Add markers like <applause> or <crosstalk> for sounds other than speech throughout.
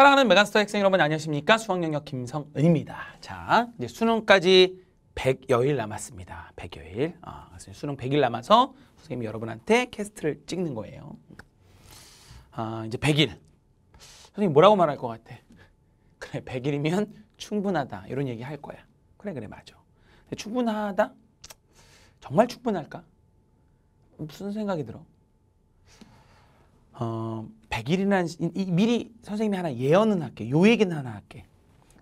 사랑하는 메가스터 학생 여러분 안녕하십니까? 수학영역 김성은입니다. 자, 이제 수능까지 100여일 남았습니다. 100여일. 아, 수능 100일 남아서 선생님이 여러분한테 캐스트를 찍는 거예요. 아, 이제 100일. 선생님 뭐라고 말할 것 같아? 그래, 100일이면 충분하다. 이런 얘기 할 거야. 그래, 그래, 맞아. 충분하다? 정말 충분할까? 무슨 생각이 들어? 어, 100일이라는 미리 선생님이 하나 예언은 할게. 요 얘기는 하나 할게.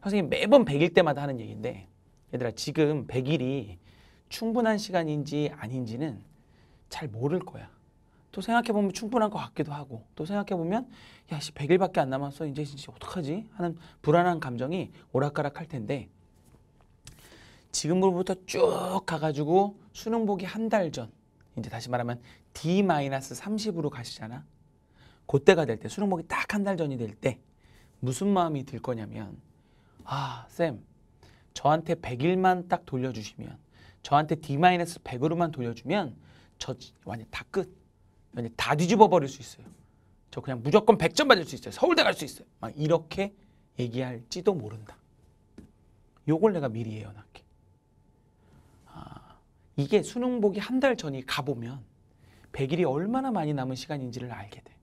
선생님 매번 100일 때마다 하는 얘기인데 얘들아 지금 100일이 충분한 시간인지 아닌지는 잘 모를 거야. 또 생각해보면 충분한 것 같기도 하고 또 생각해보면 야씨 100일밖에 안 남았어 이제 진짜 어떡하지 하는 불안한 감정이 오락가락 할 텐데 지금으로부터 쭉 가가지고 수능 보기 한 달 전 이제 다시 말하면 D-30으로 가시잖아 그때가 될 때, 수능 보기 딱 한 달 전이 될 때 무슨 마음이 들 거냐면 아, 쌤, 저한테 100일만 딱 돌려주시면 저한테 D-100으로만 돌려주면 저 완전 다 끝. 완전 다 뒤집어 버릴 수 있어요. 저 그냥 무조건 100점 받을 수 있어요. 서울대 갈 수 있어요. 막 이렇게 얘기할지도 모른다. 요걸 내가 미리 예언할게. 아, 이게 수능 보기 한 달 전이 가보면 100일이 얼마나 많이 남은 시간인지를 알게 돼.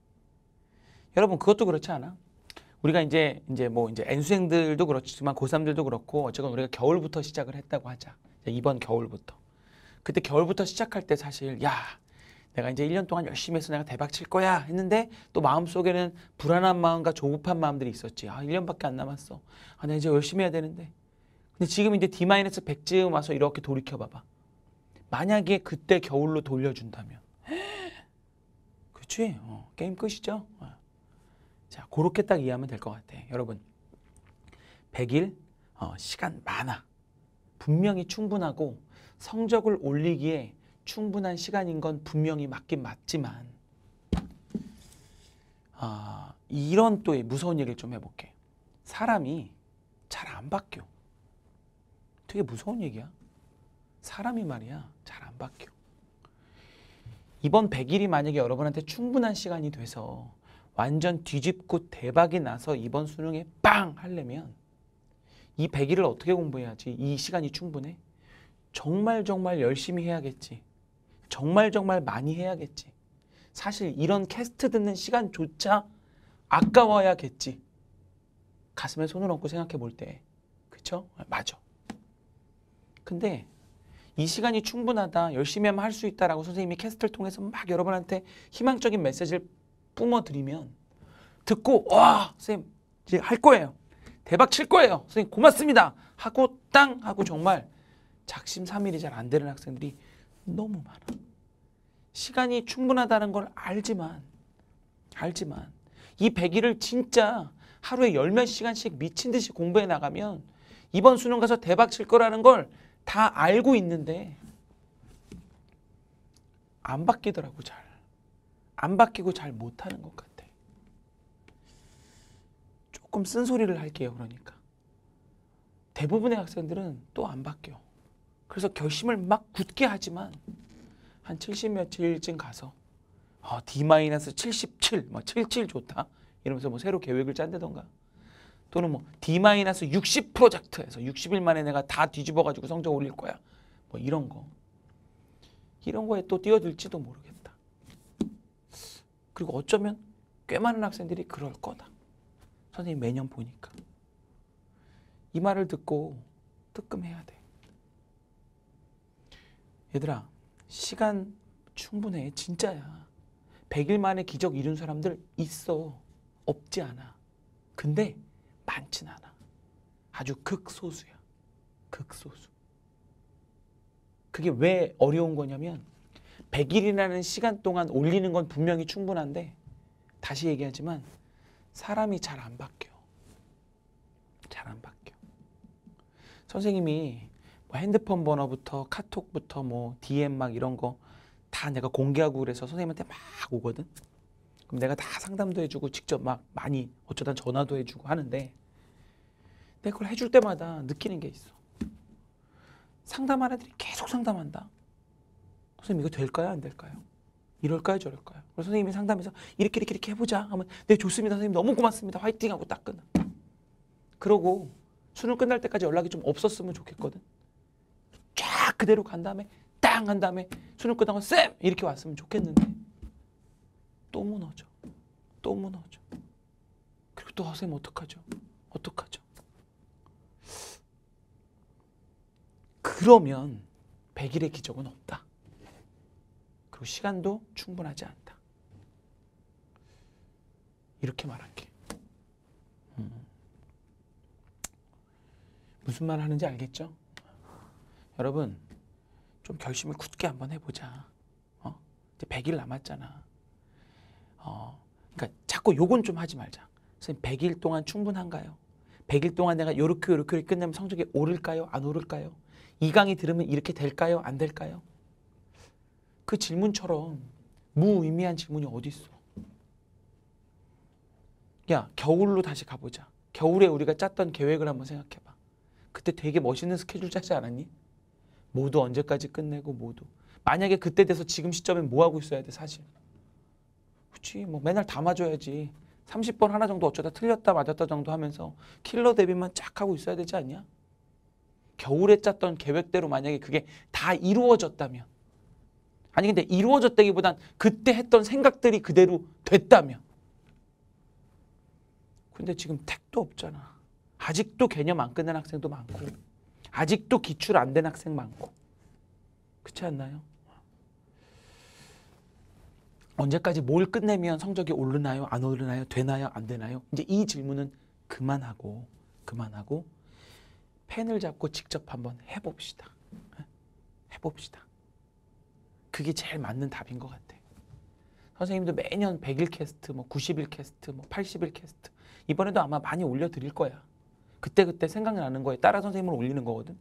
여러분 그것도 그렇지 않아? 우리가 이제 이제 뭐 이제 N수생들도 그렇지만 고3들도 그렇고 어쨌건 우리가 겨울부터 시작을 했다고 하자. 이번 겨울부터. 그때 겨울부터 시작할 때 사실 야 내가 이제 1년 동안 열심히 해서 내가 대박 칠 거야 했는데 또 마음속에는 불안한 마음과 조급한 마음들이 있었지. 아 1년밖에 안 남았어. 아 내가 이제 열심히 해야 되는데. 근데 지금 이제 D-100쯤 와서 이렇게 돌이켜 봐봐. 만약에 그때 겨울로 돌려준다면. <gasps> 그렇 어, 게임 끝이죠. 어. 자, 그렇게 딱 이해하면 될 것 같아. 여러분, 100일 어, 시간 많아. 분명히 충분하고 성적을 올리기에 충분한 시간인 건 분명히 맞긴 맞지만 어, 이런 또 무서운 얘기를 좀 해볼게. 사람이 잘 안 바뀌어. 되게 무서운 얘기야. 사람이 말이야 잘 안 바뀌어. 이번 100일이 만약에 여러분한테 충분한 시간이 돼서 완전 뒤집고 대박이 나서 이번 수능에 빵 하려면 이 100일을 어떻게 공부해야지 이 시간이 충분해? 정말 정말 열심히 해야겠지. 정말 정말 많이 해야겠지. 사실 이런 캐스트 듣는 시간조차 아까워야겠지. 가슴에 손을 얹고 생각해 볼 때. 그쵸? 맞아. 근데 이 시간이 충분하다. 열심히 하면 할 수 있다라고 선생님이 캐스트를 통해서 막 여러분한테 희망적인 메시지를 뿜어드리면 듣고 와 선생님 이제 할 거예요. 대박 칠 거예요. 선생님 고맙습니다. 하고 땅 하고 정말 작심 삼일이 잘 안 되는 학생들이 너무 많아. 시간이 충분하다는 걸 알지만 알지만 이 100일을 진짜 하루에 열몇 시간씩 미친 듯이 공부해 나가면 이번 수능 가서 대박 칠 거라는 걸 다 알고 있는데 안 바뀌더라고 잘. 안 바뀌고 잘 못하는 것 같아. 조금 쓴소리를 할게요. 그러니까. 대부분의 학생들은 또 안 바뀌어. 그래서 결심을 막 굳게 하지만 한70 며칠쯤 가서 어, D-77, 뭐77 좋다. 이러면서 뭐 새로 계획을 짠다던가 또는 뭐 D-60 프로젝트에서 60일 만에 내가 다 뒤집어가지고 성적 올릴 거야. 뭐 이런 거. 이런 거에 또 뛰어들지도 모르겠다. 그리고 어쩌면 꽤 많은 학생들이 그럴 거다. 선생님 매년 보니까. 이 말을 듣고 뜨끔해야 돼. 얘들아, 시간 충분해. 진짜야. 100일 만에 기적 이룬 사람들 있어. 없지 않아. 근데 많진 않아. 아주 극소수야. 극소수. 그게 왜 어려운 거냐면 100일이라는 시간 동안 올리는 건 분명히 충분한데 다시 얘기하지만 사람이 잘 안 바뀌어. 잘 안 바뀌어. 선생님이 뭐 핸드폰 번호부터 카톡부터 뭐 DM 막 이런 거 다 내가 공개하고 그래서 선생님한테 막 오거든. 그럼 내가 다 상담도 해주고 직접 막 많이 어쩌다 전화도 해주고 하는데 내가 그걸 해줄 때마다 느끼는 게 있어. 상담하는 애들이 계속 상담한다. 선생님 이거 될까요? 안 될까요? 이럴까요? 저럴까요? 그래서 선생님이 상담해서 이렇게 이렇게 이렇게 해보자 하면 네 좋습니다 선생님 너무 고맙습니다 화이팅 하고 딱 끝나 그러고 수능 끝날 때까지 연락이 좀 없었으면 좋겠거든 쫙 그대로 간 다음에 땅한 다음에 수능 끝나고 쌤 이렇게 왔으면 좋겠는데 또 무너져 또 무너져 그리고 또 선생님 어떡하죠? 어떡하죠? 그러면 100일의 기적은 없다 그리고 시간도 충분하지 않다. 이렇게 말할게. 음. 무슨 말 하는지 알겠죠? 여러분, 좀 결심을 굳게 한번 해보자. 어? 이제 100일 남았잖아. 어, 그러니까 자꾸 요건 좀 하지 말자. 선생님, 100일 동안 충분한가요? 100일 동안 내가 요렇게 요렇게 끝내면 성적이 오를까요? 안 오를까요? 이 강의 들으면 이렇게 될까요? 안 될까요? 그 질문처럼 무의미한 질문이 어디 있어? 야, 겨울로 다시 가보자. 겨울에 우리가 짰던 계획을 한번 생각해봐. 그때 되게 멋있는 스케줄 짜지 않았니? 모두 언제까지 끝내고 모두. 만약에 그때 돼서 지금 시점에 뭐 하고 있어야 돼 사실. 그치 뭐 맨날 담아줘야지. 30번 하나 정도 어쩌다 틀렸다 맞았다 정도 하면서 킬러 대비만 쫙 하고 있어야 되지 않냐? 겨울에 짰던 계획대로 만약에 그게 다 이루어졌다면 아니 근데 이루어졌다기보단 그때 했던 생각들이 그대로 됐다면 근데 지금 택도 없잖아. 아직도 개념 안 끝난 학생도 많고 아직도 기출 안 된 학생 많고 그렇지 않나요? 언제까지 뭘 끝내면 성적이 오르나요? 안 오르나요? 되나요? 안 되나요? 이제 이 질문은 그만하고 그만하고 펜을 잡고 직접 한번 해봅시다. 예? 해봅시다. 그게 제일 맞는 답인 것 같아. 선생님도 매년 100일 캐스트, 뭐 90일 캐스트, 뭐 80일 캐스트 이번에도 아마 많이 올려드릴 거야. 그때그때 생각나는 거에 따라 선생님을 올리는 거거든.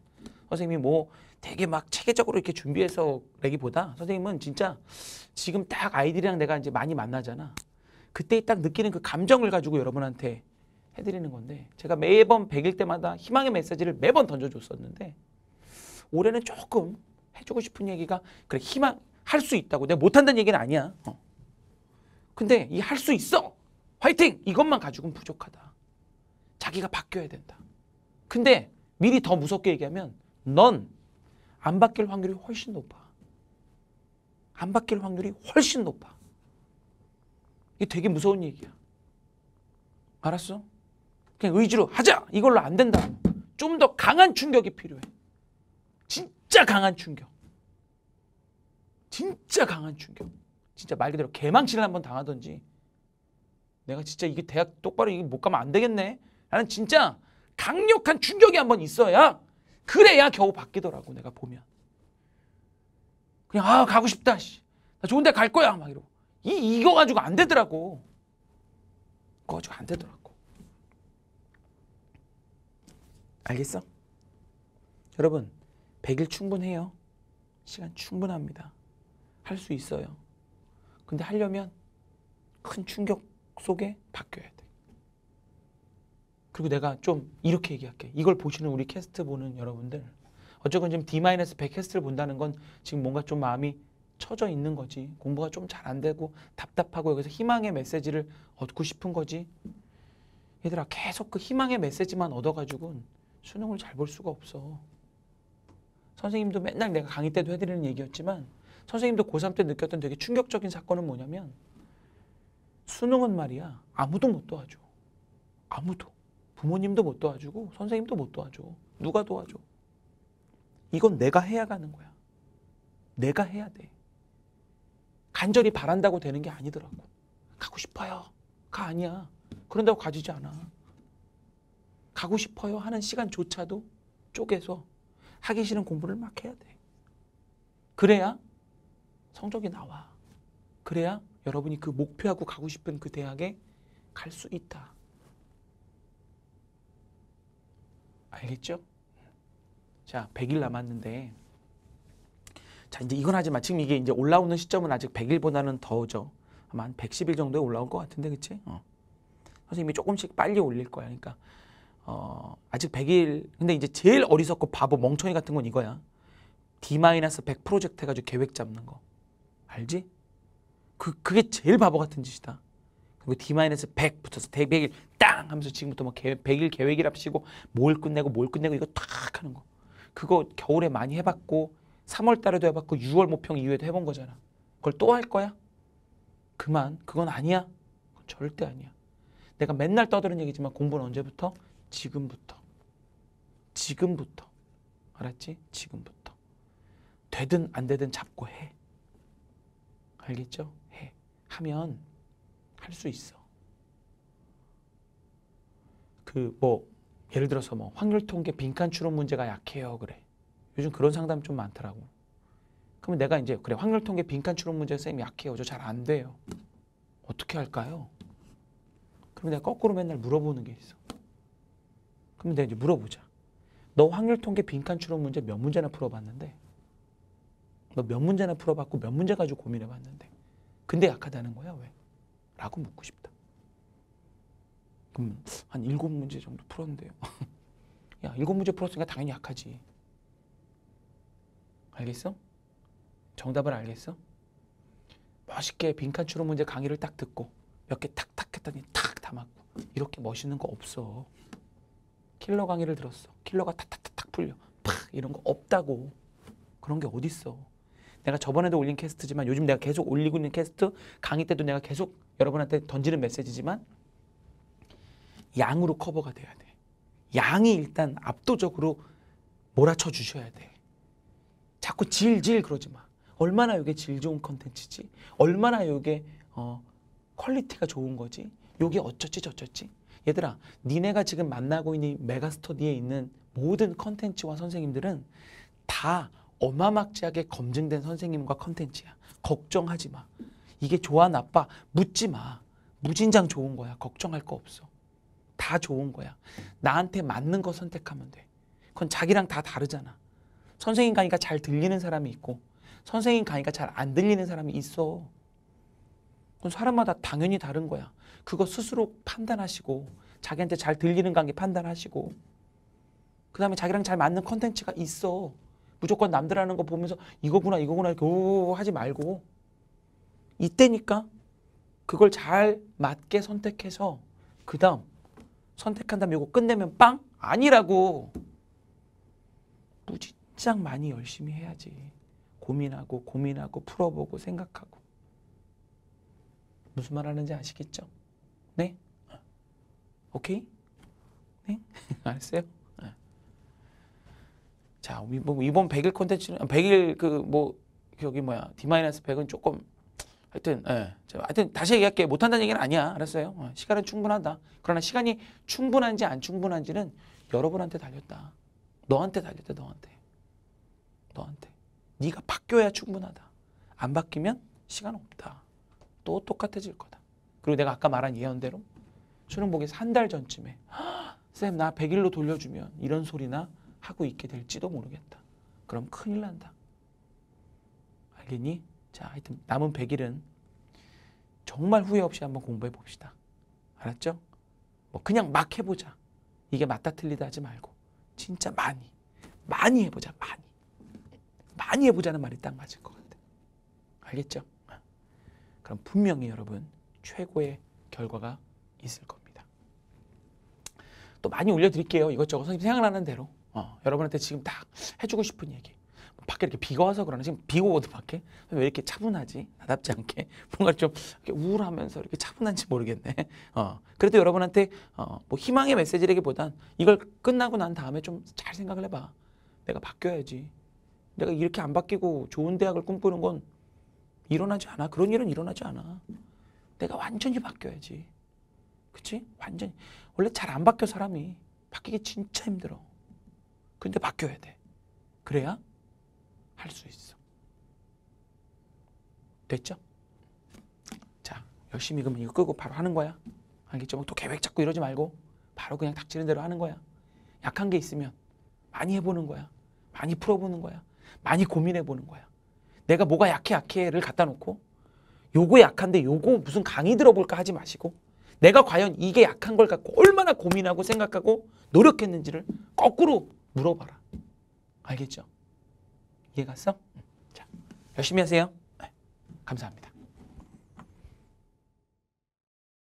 선생님이 뭐 되게 막 체계적으로 이렇게 준비해서 내기보다 선생님은 진짜 지금 딱 아이들이랑 내가 이제 많이 만나잖아. 그때 딱 느끼는 그 감정을 가지고 여러분한테 해드리는 건데 제가 매번 100일 때마다 희망의 메시지를 매번 던져줬었는데 올해는 조금 해주고 싶은 얘기가 그래 희망 할 수 있다고 내가 못한다는 얘기는 아니야. 어. 근데 이 할 수 있어 화이팅 이것만 가지고는 부족하다. 자기가 바뀌어야 된다. 근데 미리 더 무섭게 얘기하면 넌 안 바뀔 확률이 훨씬 높아. 안 바뀔 확률이 훨씬 높아. 이게 되게 무서운 얘기야. 알았어? 그냥 의지로 하자! 이걸로 안 된다. 좀 더 강한 충격이 필요해. 진 진짜 강한 충격. 진짜 강한 충격. 진짜 말 그대로 개망치를 한 번 당하던지 내가 진짜 이게 대학 똑바로 이게 못 가면 안 되겠네. 나는 진짜 강력한 충격이 한번 있어야 그래야 겨우 바뀌더라고 내가 보면. 그냥 아 가고 싶다. 씨. 나 좋은 데 갈 거야 막 이러고. 이 이거 가지고 안 되더라고. 그거 가지고 안 되더라고. 알겠어? 여러분 100일 충분해요. 시간 충분합니다. 할 수 있어요. 근데 하려면 큰 충격 속에 바뀌어야 돼. 그리고 내가 좀 이렇게 얘기할게. 이걸 보시는 우리 캐스트 보는 여러분들. 어쨌건 지금 D-100 캐스트를 본다는 건 지금 뭔가 좀 마음이 처져 있는 거지. 공부가 좀 잘 안 되고 답답하고 여기서 희망의 메시지를 얻고 싶은 거지. 얘들아 계속 그 희망의 메시지만 얻어가지고는 수능을 잘 볼 수가 없어. 선생님도 맨날 내가 강의 때도 해드리는 얘기였지만 선생님도 고3 때 느꼈던 되게 충격적인 사건은 뭐냐면 수능은 말이야 아무도 못 도와줘. 아무도. 부모님도 못 도와주고 선생님도 못 도와줘. 누가 도와줘? 이건 내가 해야 가는 거야. 내가 해야 돼. 간절히 바란다고 되는 게 아니더라고. 가고 싶어요. 가 아니야. 그런다고 가지지 않아. 가고 싶어요 하는 시간조차도 쪼개서 하기 싫은 공부를 막 해야 돼. 그래야 성적이 나와. 그래야 여러분이 그 목표하고 가고 싶은 그 대학에 갈 수 있다. 알겠죠? 자, 100일 남았는데 자, 이제 이건 하지만 지금 이게 이제 올라오는 시점은 아직 100일보다는 더죠. 아마 한 110일 정도에 올라올 것 같은데, 그치? 어. 선생님이 조금씩 빨리 올릴 거야. 그러니까 어, 아직 100일 근데 이제 제일 어리석고 바보 멍청이 같은 건 이거야. D-100 프로젝트 해가지고 계획 잡는 거. 알지? 그, 그게 제일 바보 같은 짓이다. 그리고 D-100 붙어서 100일 땅 하면서 지금부터 뭐 계획, 100일 계획이랍시고 뭘 끝내고 뭘 끝내고 이거 탁 하는 거. 그거 겨울에 많이 해봤고 3월 달에도 해봤고 6월 모평 이후에도 해본 거잖아. 그걸 또 할 거야? 그만. 그건 아니야. 그건 절대 아니야. 내가 맨날 떠드는 얘기지만 공부는 언제부터? 지금부터. 지금부터. 알았지? 지금부터. 되든 안 되든 잡고 해. 알겠죠? 해. 하면 할 수 있어. 그 뭐 예를 들어서 뭐 확률 통계 빈칸 추론 문제가 약해요. 그래. 요즘 그런 상담 좀 많더라고. 그러면 내가 이제 그래 확률 통계 빈칸 추론 문제 쌤 약해요. 저 잘 안 돼요. 어떻게 할까요? 그럼 내가 거꾸로 맨날 물어보는 게 있어. 그럼 내가 이제 물어보자. 너 확률 통계 빈칸 추론 문제 몇 문제나 풀어봤는데 너 몇 문제나 풀어봤고 몇 문제 가지고 고민해봤는데 근데 약하다는 거야 왜? 라고 묻고 싶다. 그럼 한 일곱 문제 정도 풀었는데요. <laughs> 야 일곱 문제 풀었으니까 당연히 약하지. 알겠어? 정답을 알겠어? 멋있게 빈칸 추론 문제 강의를 딱 듣고 몇 개 탁탁 했더니 탁 담았고 이렇게 멋있는 거 없어. 킬러 강의를 들었어. 킬러가 탁탁탁탁 풀려. 팍 이런 거 없다고. 그런 게 어딨어. 내가 저번에도 올린 캐스트지만 요즘 내가 계속 올리고 있는 캐스트 강의 때도 내가 계속 여러분한테 던지는 메시지지만 양으로 커버가 돼야 돼. 양이 일단 압도적으로 몰아쳐 주셔야 돼. 자꾸 질질 그러지 마. 얼마나 이게 질 좋은 컨텐츠지? 얼마나 이게 어, 퀄리티가 좋은 거지? 이게 어쩌지 저쩌지? 얘들아 니네가 지금 만나고 있는 메가스터디에 있는 모든 컨텐츠와 선생님들은 다 어마막지하게 검증된 선생님과 컨텐츠야. 걱정하지 마. 이게 좋아 나빠 묻지 마. 무진장 좋은 거야. 걱정할 거 없어. 다 좋은 거야. 나한테 맞는 거 선택하면 돼. 그건 자기랑 다 다르잖아. 선생님 가니까 잘 들리는 사람이 있고 선생님 가니까 잘안 들리는 사람이 있어. 그건 사람마다 당연히 다른 거야. 그거 스스로 판단하시고 자기한테 잘 들리는 관계 판단하시고 그 다음에 자기랑 잘 맞는 컨텐츠가 있어. 무조건 남들 하는 거 보면서 이거구나 이거구나 이렇게 오 하지 말고 이때니까 그걸 잘 맞게 선택해서 그 다음 선택한 다음에 이거 끝내면 빵? 아니라고 무진장 많이 열심히 해야지 고민하고 고민하고 풀어보고 생각하고 무슨 말 하는지 아시겠죠? 네? 오케이? 네? <laughs> 알았어요? 네. 자, 뭐 이번 100일 콘텐츠는 100일 아, 그뭐 여기 뭐야 D-100은 조금 하여튼 예. 하여튼 다시 얘기할게 못한다는 얘기는 아니야 알았어요 어, 시간은 충분하다 그러나 시간이 충분한지 안 충분한지는 여러분한테 달렸다 너한테 달렸다 너한테 너한테 네가 바뀌어야 충분하다 안 바뀌면 시간 없다 또 똑같아질 거다. 그리고 내가 아까 말한 예언대로 수능복이 한달 전쯤에 쌤 나 100일로 돌려주면 이런 소리나 하고 있게 될지도 모르겠다. 그럼 큰일 난다. 알겠니? 자 하여튼 남은 100일은 정말 후회 없이 한번 공부해 봅시다. 알았죠? 뭐 그냥 막 해보자. 이게 맞다 틀리다 하지 말고 진짜 많이 많이 해보자 많이 많이 해보자는 말이 딱 맞을 것 같아. 알겠죠? 그럼 분명히 여러분 최고의 결과가 있을 겁니다. 또 많이 올려드릴게요. 이것저것 선생님 생각나는 대로 어, 여러분한테 지금 딱 해주고 싶은 얘기 뭐 밖에 이렇게 비가 와서 그러나 지금 비가 오도 밖에 왜 이렇게 차분하지? 나답지 않게 <laughs> 뭔가 좀 우울하면서 이렇게 차분한지 모르겠네. 어, 그래도 여러분한테 어, 뭐 희망의 메시지라기보단 이걸 끝나고 난 다음에 좀 잘 생각을 해봐. 내가 바뀌어야지. 내가 이렇게 안 바뀌고 좋은 대학을 꿈꾸는 건 일어나지 않아. 그런 일은 일어나지 않아. 내가 완전히 바뀌어야지. 그치? 완전히. 원래 잘 안 바뀌어, 사람이. 바뀌기 진짜 힘들어. 근데 바뀌어야 돼. 그래야 할 수 있어. 됐죠? 자, 열심히 그러면 이거 끄고 바로 하는 거야. 알겠죠? 뭐 또 계획 잡고 이러지 말고 바로 그냥 닥치는 대로 하는 거야. 약한 게 있으면 많이 해보는 거야. 많이 풀어보는 거야. 많이 고민해보는 거야. 내가 뭐가 약해 약해를 갖다 놓고 요거 약한데 요거 무슨 강의 들어볼까 하지 마시고 내가 과연 이게 약한 걸 갖고 얼마나 고민하고 생각하고 노력했는지를 거꾸로 물어봐라. 알겠죠? 이해 갔어? 자, 열심히 하세요. 네, 감사합니다.